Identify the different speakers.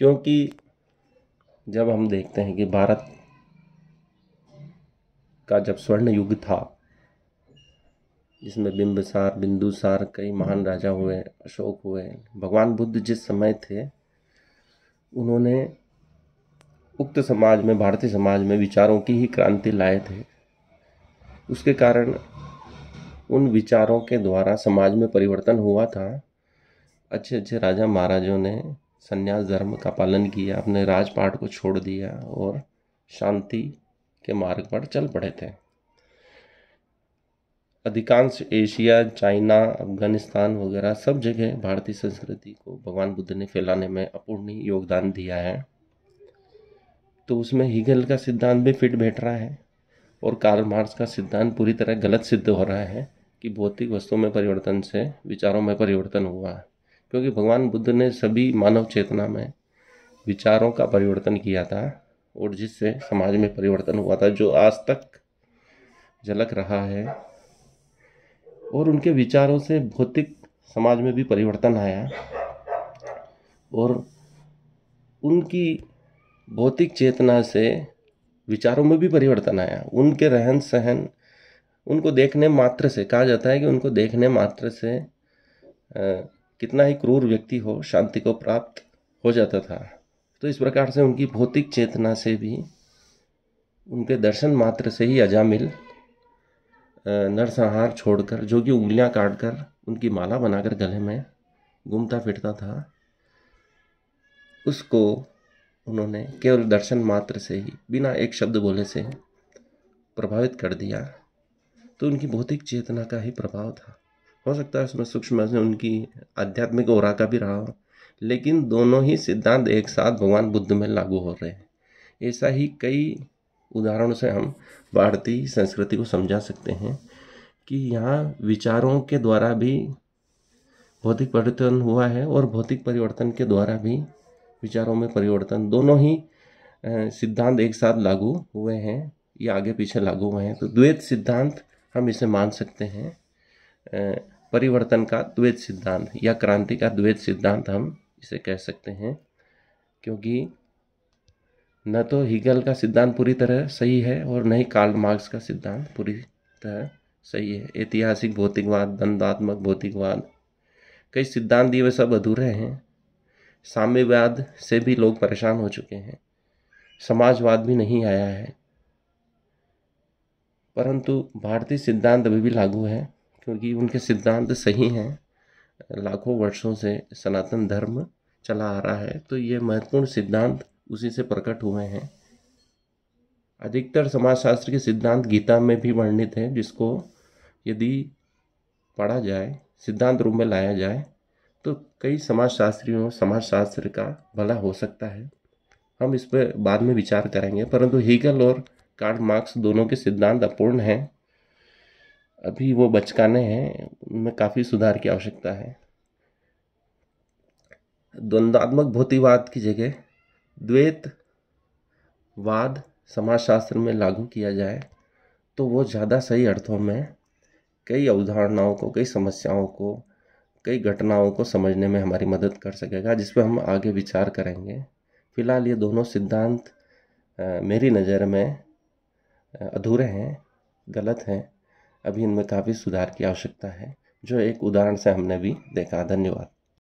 Speaker 1: क्योंकि जब हम देखते हैं कि भारत का जब स्वर्ण युग था जिसमें बिंबसार बिंदुसार कई महान राजा हुए अशोक हुए भगवान बुद्ध जिस समय थे उन्होंने उक्त समाज में भारतीय समाज में विचारों की ही क्रांति लाए थे उसके कारण उन विचारों के द्वारा समाज में परिवर्तन हुआ था अच्छे अच्छे राजा महाराजों ने संन्यास धर्म का पालन किया अपने राजपाट को छोड़ दिया और शांति के मार्ग पर चल पड़े थे अधिकांश एशिया चाइना अफगानिस्तान वगैरह सब जगह भारतीय संस्कृति को भगवान बुद्ध ने फैलाने में अपूर्णीय योगदान दिया है तो उसमें हीगल का सिद्धांत भी फिट बैठ रहा है और कार्ल मार्क्स का सिद्धांत पूरी तरह गलत सिद्ध हो रहा है कि भौतिक वस्तुओं में परिवर्तन से विचारों में परिवर्तन हुआ है क्योंकि भगवान बुद्ध ने सभी मानव चेतना में विचारों का परिवर्तन किया था और जिससे समाज में परिवर्तन हुआ था जो आज तक झलक रहा है और उनके विचारों से भौतिक समाज में भी परिवर्तन आया और उनकी भौतिक चेतना से विचारों में भी परिवर्तन आया उनके रहन सहन उनको देखने मात्र से कहा जाता है कि उनको देखने मात्र से कितना ही क्रूर व्यक्ति हो शांति को प्राप्त हो जाता था तो इस प्रकार से उनकी भौतिक चेतना से भी उनके दर्शन मात्र से ही अजामिल नरसंहार छोड़कर जो कि उंगलियां काटकर उनकी माला बनाकर गले में घूमता फिरता था उसको उन्होंने केवल दर्शन मात्र से ही बिना एक शब्द बोले से प्रभावित कर दिया तो उनकी भौतिक चेतना का ही प्रभाव था हो सकता है उसमें सूक्ष्म से उनकी आध्यात्मिक ओरा का भी रहा हो लेकिन दोनों ही सिद्धांत एक साथ भगवान बुद्ध में लागू हो रहे हैं ऐसा ही कई उदाहरणों से हम भारतीय संस्कृति को समझा सकते हैं कि यहाँ विचारों के द्वारा भी भौतिक परिवर्तन हुआ है और भौतिक परिवर्तन के द्वारा भी विचारों में परिवर्तन दोनों ही सिद्धांत एक साथ लागू हुए हैं या आगे पीछे लागू हुए हैं तो द्वैत सिद्धांत हम इसे मान सकते हैं परिवर्तन का द्वैत सिद्धांत या क्रांति का द्वैत सिद्धांत हम इसे कह सकते हैं क्योंकि न तो हीगल का सिद्धांत पूरी तरह सही है और न ही कार्ल मार्क्स का सिद्धांत पूरी तरह सही है ऐतिहासिक भौतिकवाद दंडात्मक भौतिकवाद कई सिद्धांत ये सब अधूरे हैं साम्यवाद से भी लोग परेशान हो चुके हैं समाजवाद भी नहीं आया है परंतु भारतीय सिद्धांत अभी भी लागू है क्योंकि उनके सिद्धांत सही हैं लाखों वर्षों से सनातन धर्म चला आ रहा है तो ये महत्वपूर्ण सिद्धांत उसी से प्रकट हुए हैं अधिकतर समाजशास्त्र के सिद्धांत गीता में भी वर्णित हैं जिसको यदि पढ़ा जाए सिद्धांत रूप में लाया जाए तो कई समाजशास्त्रियों समाजशास्त्र का भला हो सकता है हम इस पर बाद में विचार करेंगे परंतु हीगल और कार्ल मार्क्स दोनों के सिद्धांत अपूर्ण हैं अभी वो बचकाने हैं उनमें काफ़ी सुधार की आवश्यकता है द्वंद्वात्मक भौतिवाद की जगह द्वैत वाद समाजशास्त्र में लागू किया जाए तो वो ज़्यादा सही अर्थों में कई अवधारणाओं को कई समस्याओं को कई घटनाओं को समझने में हमारी मदद कर सकेगा जिस पर हम आगे विचार करेंगे फिलहाल ये दोनों सिद्धांत मेरी नज़र में अधूरे हैं गलत हैं अभी इनमें काफ़ी सुधार की आवश्यकता है जो एक उदाहरण से हमने भी देखा धन्यवाद